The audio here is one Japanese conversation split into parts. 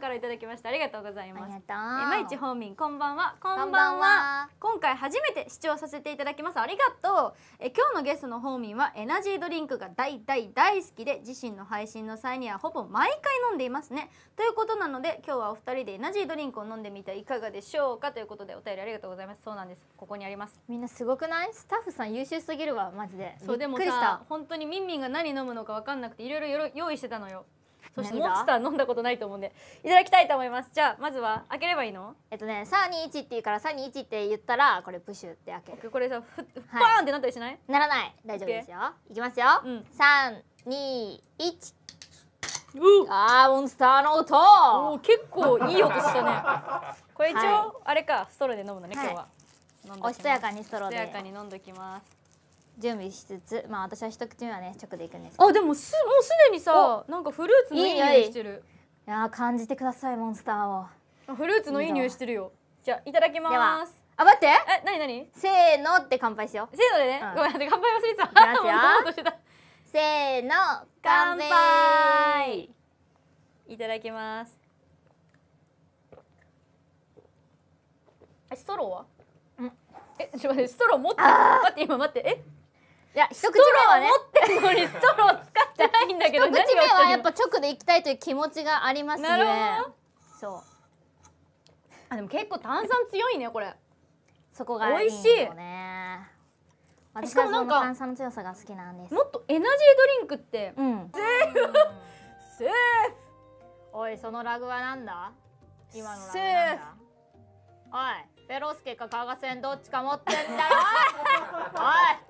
からいただきましたありがとうございます。え毎日ホーミンこんばんはこんばんは今回初めて視聴させていただきますありがとう。え今日のゲストのホーミンはエナジードリンクが大大大好きで自身の配信の際にはほぼ毎回飲んでいますね。ということなので今日はお二人でエナジードリンクを飲んでみてはいかがでしょうかということでお便りありがとうございます。そうなんですここにあります。みんなすごくない？スタッフさん優秀すぎるわマジで。そうでもさ本当にミンミンが何飲むのかわかんなくていろいろ用意してたのよ。そしてモンスター飲んだことないと思うんでいただきたいと思いますじゃあまずは開ければいいのえっとね321って言うから321って言ったらこれプシュって開けるこれさふ、ふい、バーンってなったりしないならない大丈夫ですよいきますよ、うん、321あーモンスターの音結構いい音したねこれ一応、はい、あれかストローで飲むのね今日は、はい、おしとやかにストローでおしとやかに飲んどきます準備しつつまあ私は一口目はね直でいくんですけどあでもすもうすでにさなんかフルーツのいい匂いしてるいや感じてくださいモンスターをフルーツのいい匂いしてるよじゃいただきますあ待ってえなになにせーのって乾杯しようせーのでね、うん、ごめんなさい乾杯忘れてた せーの乾杯いただきますあストローはうんえちょっと待ってストロー持って待って今待ってえいや一口目はね持ってるのにストロー使ってないんだけど一口目はやっぱ直でいきたいという気持ちがありますねそうあでも結構炭酸強いねこれそこがいいよね私はその炭酸の強さが好きなんですもっとエナジードリンクって、うん、セーフセーフおいそのラグはなんだ今のラグなんだおいペロスケか加賀線どっちか持ってんだよおい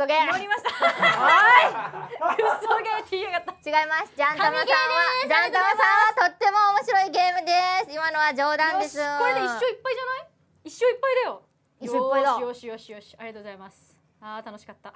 ソゲー。盛りました。おい。クソゲーって言いやがった。違います。ジャンタマさんは、ジャンタマさんはとっても面白いゲームです。今のは冗談ですよ。これで一生いっぱいじゃない？一生いっぱいだよ。一生いっぱいだ。よしよしよしよし。ありがとうございます。ああ楽しかった。